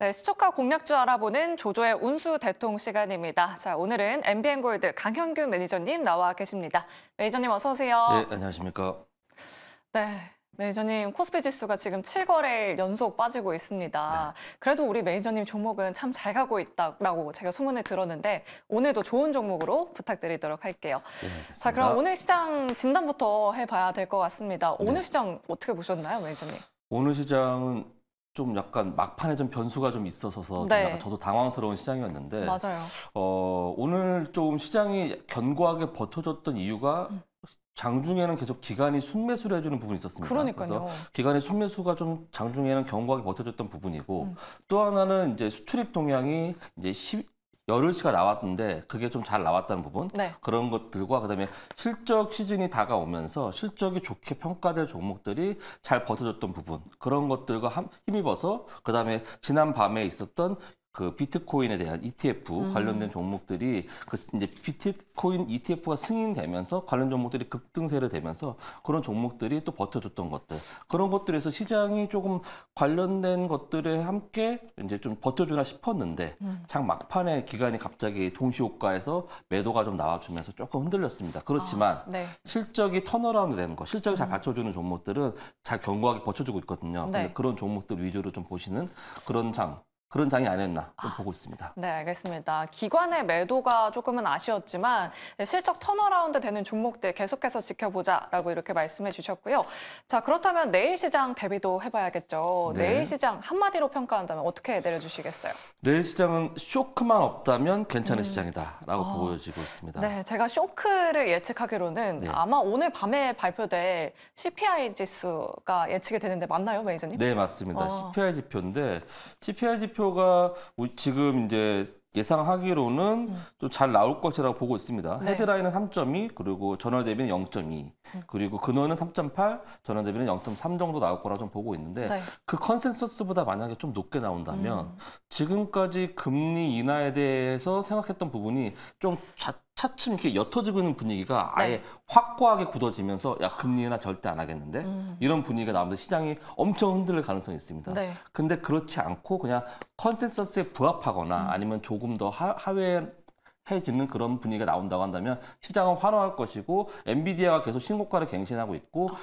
네, 스초카 공략주 알아보는 조조의 운수 대통 시간입니다. 자, 오늘은 MBN 골드 강현균 매니저님 나와 계십니다. 매니저님 어서 오세요. 네, 예, 안녕하십니까. 네. 매니저님 코스피 지수가 지금 7거래일 연속 빠지고 있습니다. 네. 그래도 우리 매니저님 종목은 참 잘 가고 있다고 제가 소문을 들었는데 오늘도 좋은 종목으로 부탁드리도록 할게요. 네, 자 그럼 오늘 시장 진단부터 해봐야 될 것 같습니다. 오늘 네. 시장 어떻게 보셨나요, 매니저님? 오늘 시장은 좀 약간 막판에 좀 변수가 좀 있어서서 네. 좀 약간 저도 당황스러운 시장이었는데 맞아요. 어, 오늘 좀 시장이 견고하게 버텨줬던 이유가 음. 장중에는 계속 기간이 순매수를 해주는 부분이 있었습니다. 그러니까요. 그래서 기간의 순매수가 좀 장중에는 견고하게 버텨줬던 부분이고 음. 또 하나는 이제 수출입 동향이 이제 10, 열흘치가 나왔는데 그게 좀 잘 나왔다는 부분 네. 그런 것들과 그다음에 실적 시즌이 다가오면서 실적이 좋게 평가될 종목들이 잘 버텨줬던 부분 그런 것들과 함, 힘입어서 그다음에 지난 밤에 있었던 그 비트코인에 대한 ETF 음. 관련된 종목들이 그 이제 비트코인 ETF가 승인되면서 관련 종목들이 급등세를 되면서 그런 종목들이 또 버텨줬던 것들 그런 것들에서 시장이 조금 관련된 것들에 함께 이제 좀 버텨주나 싶었는데 음. 장 막판에 기간이 갑자기 동시효과에서 매도가 좀 나와주면서 조금 흔들렸습니다. 그렇지만 아, 네. 실적이 턴어라운드 되는 거 실적이 잘 음. 받쳐주는 종목들은 잘 견고하게 버텨주고 있거든요. 네. 근데 그런 종목들 위주로 좀 보시는 그런 장 그런 장이 아니었나 아, 보고 있습니다. 네, 알겠습니다. 기관의 매도가 조금은 아쉬웠지만 네, 실적 턴어라운드 되는 종목들 계속해서 지켜보자라고 이렇게 말씀해 주셨고요. 자, 그렇다면 내일 시장 대비도 해봐야겠죠. 네. 내일 시장 한마디로 평가한다면 어떻게 내려주시겠어요? 내일 시장은 쇼크만 없다면 괜찮은 음. 시장이다라고 아, 보여지고 있습니다. 네, 제가 쇼크를 예측하기로는 네. 아마 오늘 밤에 발표될 CPI 지수가 예측이 되는데 맞나요, 매니저님? 네, 맞습니다. 아. 어. CPI 지표인데 CPI 지표 대표가 지금 이제 예상하기로는 음. 좀잘 나올 것이라고 보고 있습니다. 네. 헤드라인은 3.2, 그리고 전월 대비는 0.2, 음. 그리고 근원은 3.8, 전월 대비는 0.3 정도 나올 거라 좀 보고 있는데 네. 그 컨센서스보다 만약에 좀 높게 나온다면 음. 지금까지 금리 인하에 대해서 생각했던 부분이 좀 좌, 차츰 이렇게 옅어지고 있는 분위기가 네. 아예 네. 확고하게 굳어지면서 야 금리 나 절대 안 하겠는데 음. 이런 분위기가 나오면서 시장이 엄청 흔들릴 가능성이 있습니다. 네. 근데 그렇지 않고 그냥 컨센서스에 부합하거나 음. 아니면 조금 더 하, 하회 해지는 그런 분위기가 나온다고 한다면 시장은 환호할 것이고 엔비디아가 계속 신고가를 갱신하고 있고 어.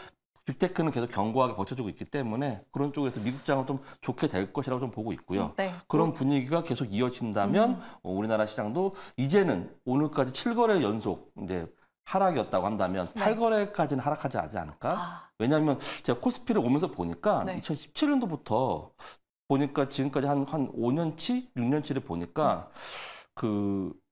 빅테크는 계속 견고하게 버텨주고 있기 때문에 그런 쪽에서 미국장은 좀 좋게 될 것이라고 좀 보고 있고요. 음, 네. 그런 음. 분위기가 계속 이어진다면 음. 어, 우리나라 시장도 이제는 오늘까지 7거래 연속 이제 하락이었다고 한다면 네. 8거래까지는 하락하지 않을까? 아. 왜냐하면 제가 코스피를 오면서 보니까 네. 2017년도부터 보니까 지금까지 한, 한 5년치, 6년치를 보니까 음. 그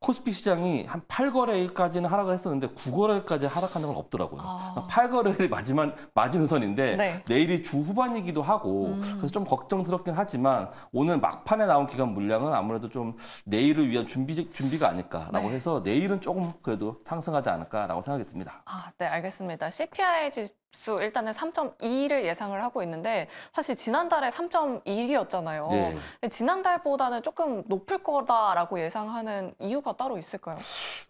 코스피 시장이 한 8거래일까지는 하락을 했었는데 9거래일까지 하락한 적은 없더라고요. 아. 8거래일이 그러니까 마지막 마지노선인데 네. 내일이 주 후반이기도 하고 음. 그래서 좀 걱정스럽긴 하지만 오늘 막판에 나온 기간 물량은 아무래도 좀 내일을 위한 준비 준비가 아닐까라고 네. 해서 내일은 조금 그래도 상승하지 않을까라고 생각이 듭니다. 아, 네, 알겠습니다. CPI 지수 수 일단은 3.2를 예상을 하고 있는데 사실 지난달에 3.1이었잖아요. 네. 예. 지난달보다는 조금 높을 거다라고 예상하는 이유가 따로 있을까요?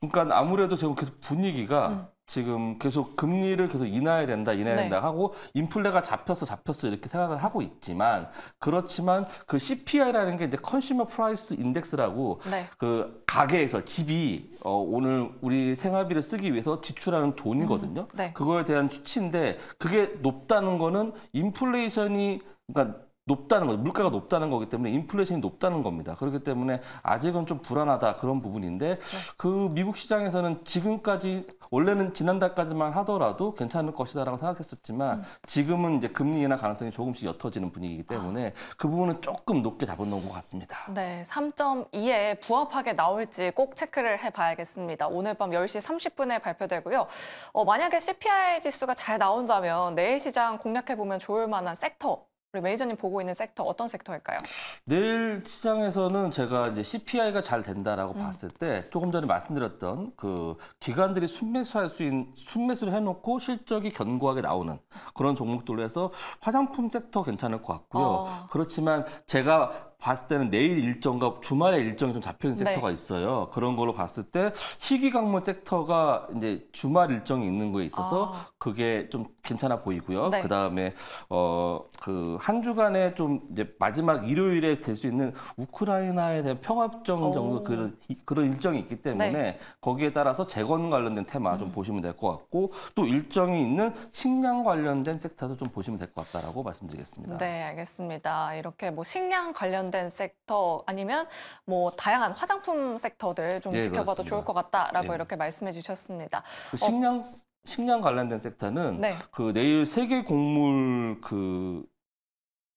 그러니까 아무래도 지금 계속 분위기가 음. 지금 계속 금리를 계속 인하해야 된다, 인하해야 네. 된다 하고 인플레가 잡혔어, 잡혔어 이렇게 생각을 하고 있지만 그렇지만 그 CPI라는 게 이제 컨슈머 프라이스 인덱스라고 그 가게에서 집이 어, 오늘 우리 생활비를 쓰기 위해서 지출하는 돈이거든요. 음, 네. 그거에 대한 수치인데 그게 높다는 거는 인플레이션이 그러니까 높다는 거죠. 물가가 높다는 거기 때문에 인플레이션이 높다는 겁니다. 그렇기 때문에 아직은 좀 불안하다 그런 부분인데 그 미국 시장에서는 지금까지 원래는 지난달까지만 하더라도 괜찮을 것이다라고 생각했었지만 음. 지금은 이제 금리 인하 가능성이 조금씩 옅어지는 분위기이기 아. 때문에 그 부분은 조금 높게 잡아놓은 것 같습니다. 네, 3.2에 부합하게 나올지 꼭 체크를 해봐야겠습니다. 오늘 밤 10시 30분에 발표되고요. 어, 만약에 CPI 지수가 잘 나온다면 내일 시장 공략해보면 좋을 만한 섹터 우리 매니저님 보고 있는 섹터 어떤 섹터일까요? 내일 시장에서는 제가 이제 CPI가 잘 된다라고 음. 봤을 때 조금 전에 말씀드렸던 그 기관들이 순매수할 수 있는 순매수를 해놓고 실적이 견고하게 나오는 그런 종목들로 해서 화장품 섹터 괜찮을 것 같고요. 어. 그렇지만 제가 봤을 때는 내일 일정과 주말에 일정이 좀 잡혀 있는 네. 섹터가 있어요. 그런 걸로 봤을 때 희귀 강물 섹터가 이제 주말 일정이 있는 거에 있어서 아. 그게 좀 괜찮아 보이고요. 네. 그다음에 어 그 한 주간에 좀 이제 마지막 일요일에 될 수 있는 우크라이나에 대한 평화협정 정도 그런 그런 일정이 있기 때문에 네. 거기에 따라서 재건 관련된 테마 좀 음. 보시면 될 것 같고 또 일정이 있는 식량 관련된 섹터도 좀 보시면 될 것 같다라고 말씀드리겠습니다. 네, 알겠습니다. 이렇게 뭐 식량 관련 관련된 섹터 아니면 뭐 다양한 화장품 섹터들 좀 예, 지켜봐도 그습니다 좋을 것 같다라고 예. 이렇게 말씀해 주셨습니다. 그 어, 식량 어, 식량 관련된 섹터는 네. 그 내일 세계 곡물 그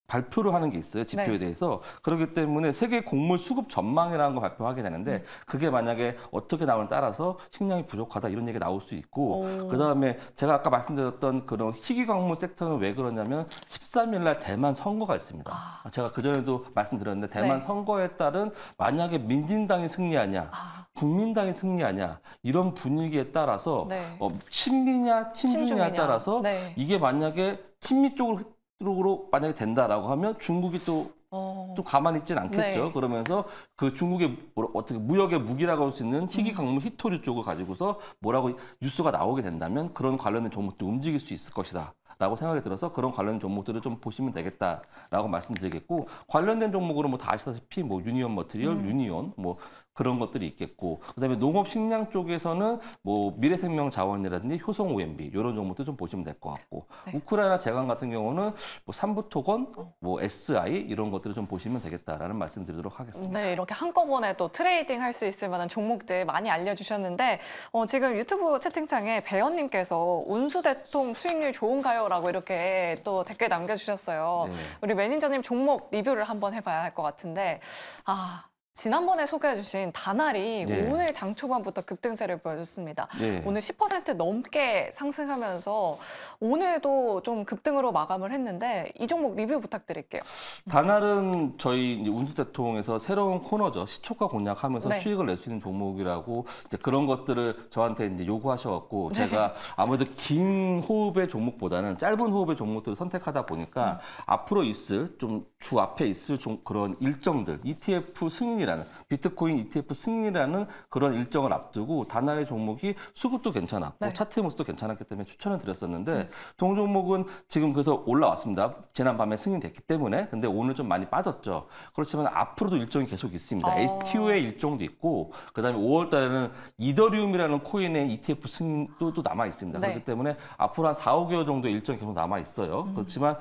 발표를 하는 게 있어요 네. 지표에 네. 대해서 그렇기 때문에 세계 곡물 수급 전망이라는 걸 발표하게 되는데 음. 그게 만약에 어떻게 나오는 따라서 식량이 부족하다 이런 얘기 가 나올 수 있고 그다음에 제가 아까 말씀드렸던 그런 희귀광물 섹터는 왜 그러냐면 13일 날 대만 선거가 있습니다. 아. 제가 그 전에도 말씀드렸는데 대만 네. 선거에 따른 만약에 민진당이 승리하냐 아. 국민당이 승리하냐 이런 분위기에 따라서 네. 어, 친미냐 친중이냐에 따라서 네. 이게 만약에 친미 쪽으로 으로 만약에 된다라고 하면 중국이 또, 어... 또 가만히 있진 않겠죠. 네. 그러면서 그 중국의 어떻게 무역의 무기라고 할 수 있는 희귀 음. 강물 히토류 쪽을 가지고서 뭐라고 뉴스가 나오게 된다면 그런 관련된 종목도 움직일 수 있을 것이다. 라고 생각이 들어서 그런 관련 종목들을 좀 보시면 되겠다라고 말씀드리겠고 관련된 종목으로 뭐다 아시다시피 뭐 유니온 머트리얼, 음. 유니온 뭐 그런 것들이 있겠고 그다음에 농업 식량 쪽에서는 뭐 미래생명 자원이라든지 효성 OMB 이런 종목들 좀 보시면 될 것 같고 네. 우크라이나 재강 같은 경우는 뭐 삼부토건, 어. 뭐 SI 이런 것들을 좀 보시면 되겠다라는 말씀드리도록 하겠습니다. 네, 이렇게 한꺼번에 또 트레이딩 할 수 있을 만한 종목들 많이 알려주셨는데 어, 지금 유튜브 채팅창에 배현님께서 온수대통 수익률 좋은가요? 라고 이렇게 또 댓글 남겨주셨어요. 네. 우리 매니저님 종목 리뷰를 한번 해봐야 할 것 같은데 아 지난번에 소개해주신 다날이 예. 오늘 장 초반부터 급등세를 보여줬습니다. 예. 오늘 10% 넘게 상승하면서 오늘도 좀 급등으로 마감을 했는데 이 종목 리뷰 부탁드릴게요. 다날은 저희 운수대통에서 새로운 코너죠. 시초가 공략하면서 네. 수익을 낼 수 있는 종목이라고 그런 것들을 저한테 이제 요구하셔갖고 네. 제가 아무래도 긴 호흡의 종목보다는 짧은 호흡의 종목들을 선택하다 보니까 음. 앞으로 있을 좀 주 앞에 있을 종, 그런 일정들 ETF 승인 승인이라는 비트코인 ETF 승인이라는 그런 일정을 앞두고 단하의 종목이 수급도 괜찮았고 네. 차트 모습도 괜찮았기 때문에 추천을 드렸었는데 음. 동종목은 지금 그래서 올라왔습니다. 지난 밤에 승인됐기 때문에 근데 오늘 좀 많이 빠졌죠. 그렇지만 앞으로도 일정이 계속 있습니다. 어. STO의 일정도 있고 그다음에 5월 달에는 이더리움이라는 코인의 ETF 승인도 또 남아 있습니다. 네. 그렇기 때문에 앞으로 한 4, 5개월 정도 일정이 계속 남아 있어요. 음. 그렇지만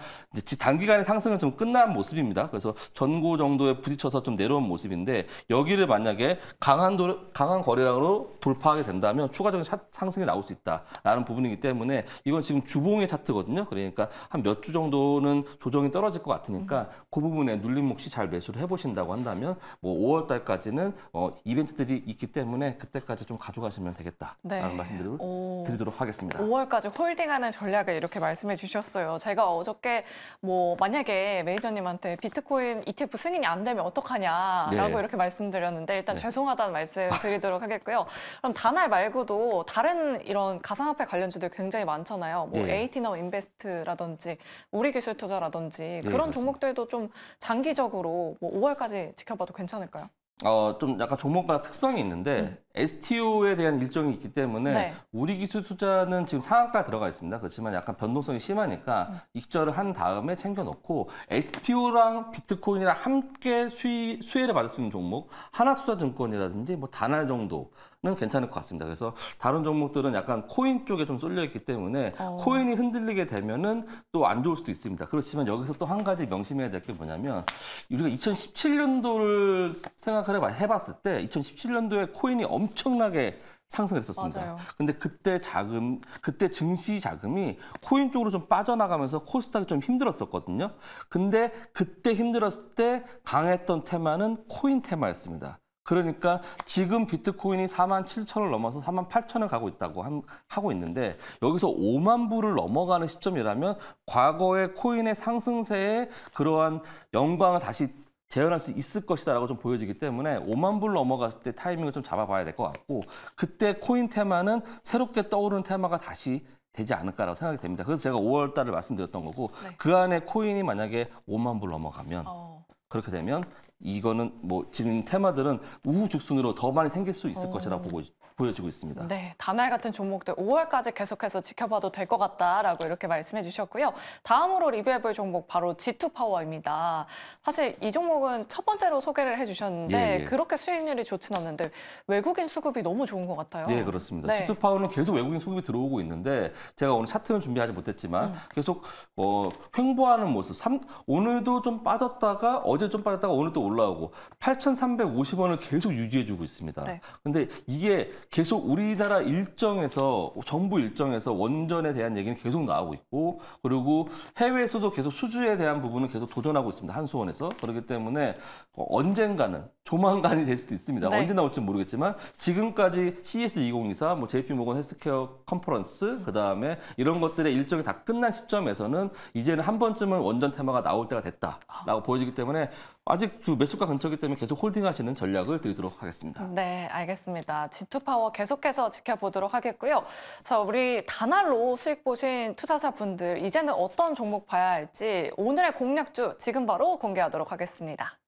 단기간의 상승은 좀 끝난 모습입니다. 그래서 전고 정도에 부딪혀서 좀 내려온 모습인데 있는데 여기를 만약에 강한 도, 강한 거래량으로 돌파하게 된다면 추가적인 차, 상승이 나올 수 있다라는 부분이기 때문에 이건 지금 주봉의 차트거든요. 그러니까 한 몇 주 정도는 조정이 떨어질 것 같으니까 그 부분에 눌림 몫이 잘 매수를 해보신다고 한다면 뭐 5월 달까지는 어, 이벤트들이 있기 때문에 그때까지 좀 가져가시면 되겠다라는 네. 말씀드리도록 을 하겠습니다. 5월까지 홀딩하는 전략을 이렇게 말씀해 주셨어요. 제가 어저께 뭐 만약에 매니저님한테 비트코인 ETF 승인이 안 되면 어떡하냐라고 네. 이렇게 말씀드렸는데 일단 네. 죄송하다는 말씀 아. 드리도록 하겠고요. 그럼 단날 말고도 다른 이런 가상화폐 관련주들 굉장히 많잖아요. 뭐 네. 에이티너 인베스트라든지 우리기술투자라든지 네, 그런 네, 종목들도 좀 장기적으로 뭐 5월까지 지켜봐도 괜찮을까요? 어, 좀 약간 종목마다 특성이 있는데 음. STO에 대한 일정이 있기 때문에 네. 우리 기술 투자는 지금 상한가 들어가 있습니다. 그렇지만 약간 변동성이 심하니까 음. 익절을 한 다음에 챙겨놓고 STO랑 비트코인이랑 함께 수익, 수혜를 받을 수 있는 종목 하나투자증권이라든지 뭐 다나 정도는 괜찮을 것 같습니다. 그래서 다른 종목들은 약간 코인 쪽에 좀 쏠려 있기 때문에 어. 코인이 흔들리게 되면은 또 안 좋을 수도 있습니다. 그렇지만 여기서 또 한 가지 명심해야 될 게 뭐냐면 우리가 2017년도를 생각을 해봤을 때 2017년도에 코인이 엄 엄청나게 상승했었습니다. 맞아 근데 그때 자금, 그때 증시 자금이 코인 쪽으로 좀 빠져나가면서 코스닥이 좀 힘들었었거든요. 근데 그때 힘들었을 때 강했던 테마는 코인 테마였습니다. 그러니까 지금 비트코인이 4만 7천을 넘어서 4만 8천을 가고 있다고 한, 하고 있는데 여기서 5만 불을 넘어가는 시점이라면 과거의 코인의 상승세에 그러한 영광을 다시 재현할 수 있을 것이다라고 좀 보여지기 때문에 5만 불 넘어갔을 때 타이밍을 좀 잡아봐야 될 것 같고 그때 코인 테마는 새롭게 떠오르는 테마가 다시 되지 않을까라고 생각이 됩니다. 그래서 제가 5월 달을 말씀드렸던 거고 네. 그 안에 코인이 만약에 5만 불 넘어가면 어. 그렇게 되면 이거는 뭐 지금 테마들은 우후죽순으로 더 많이 생길 수 있을 어. 것이라고 보고 보여지고 있습니다. 네, 단알 같은 종목들 5월까지 계속해서 지켜봐도 될 것 같다라고 이렇게 말씀해 주셨고요. 다음으로 리뷰해볼 종목 바로 G2 파워입니다. 사실 이 종목은 첫 번째로 소개를 해주셨는데 예, 예. 그렇게 수익률이 좋진 않는데 외국인 수급이 너무 좋은 것 같아요. 네, 그렇습니다. 네. G2 파워는 계속 외국인 수급이 들어오고 있는데 제가 오늘 차트는 준비하지 못했지만 음. 계속 어, 횡보하는 모습. 3, 오늘도 좀 빠졌다가 어제 좀 빠졌다가 오늘 또 올라오고 8,350원을 계속 유지해주고 있습니다. 네. 근데 이게 계속 우리나라 일정에서 정부 일정에서 원전에 대한 얘기는 계속 나오고 있고 그리고 해외에서도 계속 수주에 대한 부분은 계속 도전하고 있습니다. 한수원에서. 그렇기 때문에 어, 언젠가는 조만간이 될 수도 있습니다. 네. 언제 나올지 모르겠지만 지금까지 CS 2024, 뭐 JP 모건 헬스케어 컨퍼런스 그다음에 이런 것들의 일정이 다 끝난 시점에서는 이제는 한 번쯤은 원전 테마가 나올 때가 됐다라고 아. 보여지기 때문에 아직 그 매수가 근처기 때문에 계속 홀딩하시는 전략을 드리도록 하겠습니다. 네, 알겠습니다. G2 파워 계속해서 지켜보도록 하겠고요. 자, 우리 단알로 수익 보신 투자자분들 이제는 어떤 종목 봐야 할지 오늘의 공략주 지금 바로 공개하도록 하겠습니다.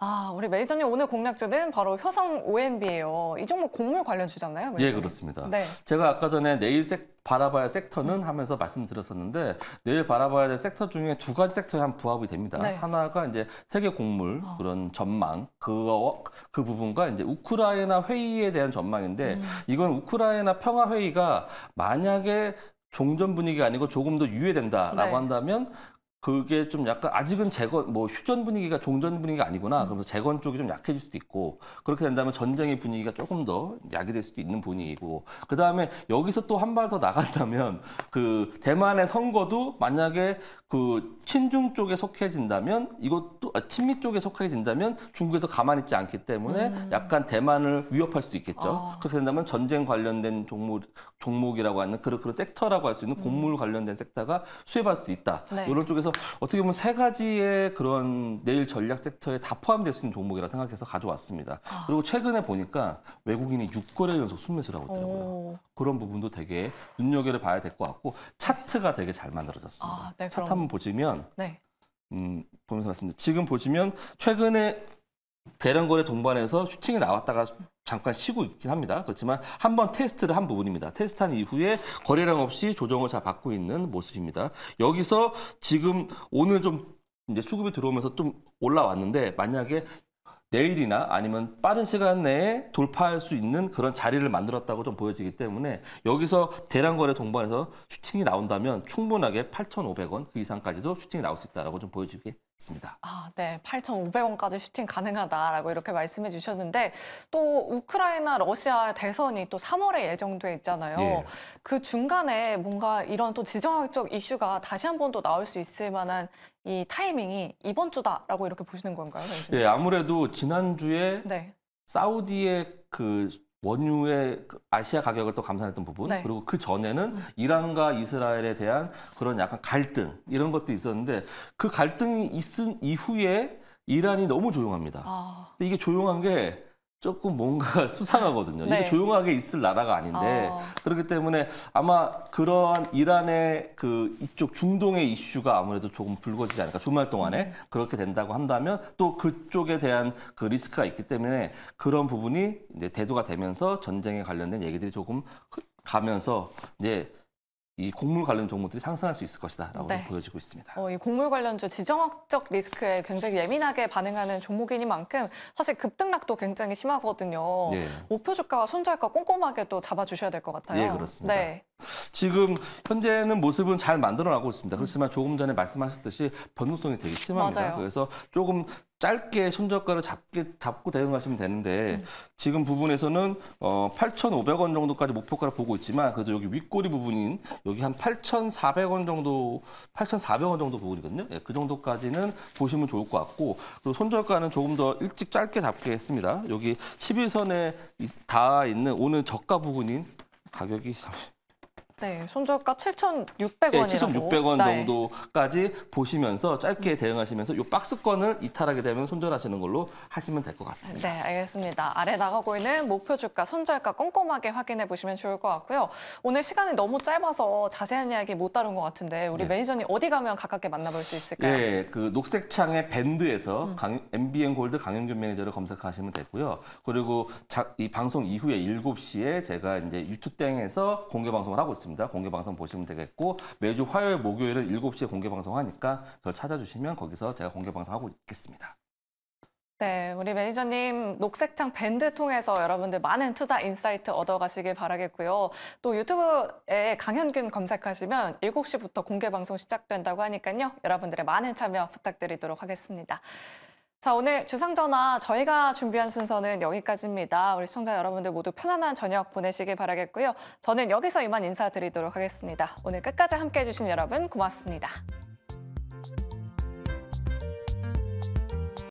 아, 우리 매니저님 오늘 공략주는 바로 효성 OMB예요. 이 종목 곡물 관련 주잖아요. 매니저님. 예, 그렇습니다. 네. 제가 아까 전에 내일 색 바라봐야 섹터는 하면서 말씀드렸었는데 내일 바라봐야 될 섹터 중에 두 가지 섹터에 한 부합이 됩니다. 네. 하나가 이제 세계 곡물 아. 그런 전망 그거 그 부분과 이제 우크라이나 회의에 대한 전망인데 음. 이건 우크라이나 평화 회의가 만약에 종전 분위기가 아니고 조금 더 유예된다라고 네. 한다면 그게 좀 약간 아직은 재건 뭐 휴전 분위기가 종전 분위기가 아니구나. 음. 그러면서 재건 쪽이 좀 약해질 수도 있고 그렇게 된다면 전쟁의 분위기가 조금 더 약이 될 수도 있는 분위기고 그 다음에 여기서 또 한 발 더 나간다면 그 대만의 선거도 만약에 그 친중 쪽에 속해진다면 이것도 아, 친미 쪽에 속해진다면 중국에서 가만히 있지 않기 때문에 음. 약간 대만을 위협할 수도 있겠죠. 아. 그렇게 된다면 전쟁 관련된 종목 종목이라고 하는 그런 그런 섹터라고 할 수 있는 음. 곡물 관련된 섹터가 수혜받을 수도 있다. 네. 이런 쪽에서 그래서 어떻게 보면 세 가지의 그런 내일 전략 섹터에 다 포함될 수 있는 종목이라 생각해서 가져왔습니다. 아. 그리고 최근에 보니까 외국인이 6거래 연속 순매수를 하고 있더라고요. 오. 그런 부분도 되게 눈여겨를 봐야 될 것 같고 차트가 되게 잘 만들어졌습니다. 아, 네, 차트 한번 보시면 네. 음, 보면서 봤습니다. 지금 보시면 최근에 대량 거래 동반해서 슈팅이 나왔다가 잠깐 쉬고 있긴 합니다. 그렇지만 한 번 테스트를 한 부분입니다. 테스트한 이후에 거래량 없이 조정을 잘 받고 있는 모습입니다. 여기서 지금 오늘 좀 이제 수급이 들어오면서 좀 올라왔는데 만약에 내일이나 아니면 빠른 시간 내에 돌파할 수 있는 그런 자리를 만들었다고 좀 보여지기 때문에 여기서 대량 거래 동반해서 슈팅이 나온다면 충분하게 8,500원 그 이상까지도 슈팅이 나올 수 있다라고 좀 보여지게 있습니다. 아, 네. 8,500원까지 슈팅 가능하다라고 이렇게 말씀해 주셨는데 또 우크라이나 러시아 대선이 또 3월에 예정돼 있잖아요. 예. 그 중간에 뭔가 이런 또 지정학적 이슈가 다시 한번더 나올 수 있을 만한 이 타이밍이 이번 주다라고 이렇게 보시는 건가요? 선 예, 아무래도 지난주에 네. 사우디의 그 원유의 그 아시아 가격을 또 감산했던 부분 네. 그리고 그 전에는 음. 이란과 이스라엘에 대한 그런 약간 갈등 이런 것도 있었는데 그 갈등이 있은 이후에 이란이 너무 조용합니다. 아. 근데 이게 조용한 게 조금 뭔가 수상하거든요. 네. 이게 조용하게 있을 나라가 아닌데 어. 그렇기 때문에 아마 그러한 이란의 그 이쪽 중동의 이슈가 아무래도 조금 불거지지 않을까. 주말 동안에 음. 그렇게 된다고 한다면 또 그쪽에 대한 그 리스크가 있기 때문에 그런 부분이 이제 대두가 되면서 전쟁에 관련된 얘기들이 조금 가면서 이제 이 곡물 관련 종목들이 상승할 수 있을 것이다라고 네. 보여지고 있습니다. 어, 이 곡물 관련주 지정학적 리스크에 굉장히 예민하게 반응하는 종목이니만큼 사실 급등락도 굉장히 심하거든요. 예. 목표 주가와 손절가 꼼꼼하게 또 잡아주셔야 될 것 같아요. 예, 그렇습니다. 네. 지금 현재는 모습은 잘 만들어나고 있습니다. 그렇지만 조금 전에 말씀하셨듯이 변동성이 되게 심합니다. 맞아요. 그래서 조금 짧게 손저가를 잡게, 잡고 대응하시면 되는데 음. 지금 부분에서는 어, 8,500원 정도까지 목표가를 보고 있지만 그래도 여기 윗꼬리 부분인 여기 한 8,400원 정도 8,400원 정도 부분이거든요. 예, 그 정도까지는 보시면 좋을 것 같고 그리고 손절가는 조금 더 일찍 짧게 잡게 했습니다. 여기 11선에 닿아 있는 오늘 저가 부분인 가격이 잠시 네, 손절가 7,600원이라고. 네, 7,600원 정도까지 네. 보시면서 짧게 대응하시면서 이 박스권을 이탈하게 되면 손절하시는 걸로 하시면 될 것 같습니다. 네, 알겠습니다. 아래 나가고 있는 목표 주가, 손절가 꼼꼼하게 확인해 보시면 좋을 것 같고요. 오늘 시간이 너무 짧아서 자세한 이야기 못 다룬 것 같은데 우리 네. 매니저님 어디 가면 가깝게 만나볼 수 있을까요? 네, 그 녹색 창의 밴드에서 음. MBN 골드 강영균 매니저를 검색하시면 되고요. 그리고 자, 이 방송 이후에 7시에 제가 이제 유튜땡에서 공개 방송을 하고 있습니다. 있습니다. 공개 방송 보시면 되겠고 매주 화요일, 목요일은 7시에 공개 방송하니까 저를 찾아주시면 거기서 제가 공개 방송하고 있겠습니다. 네, 우리 매니저님 녹색창 밴드 통해서 여러분들 많은 투자 인사이트 얻어가시길 바라겠고요. 또 유튜브에 강현균 검색하시면 7시부터 공개 방송 시작된다고 하니까요. 여러분들의 많은 참여 부탁드리도록 하겠습니다. 자, 오늘 주상전화 저희가 준비한 순서는 여기까지입니다. 우리 시청자 여러분들 모두 편안한 저녁 보내시길 바라겠고요. 저는 여기서 이만 인사드리도록 하겠습니다. 오늘 끝까지 함께해 주신 여러분 고맙습니다.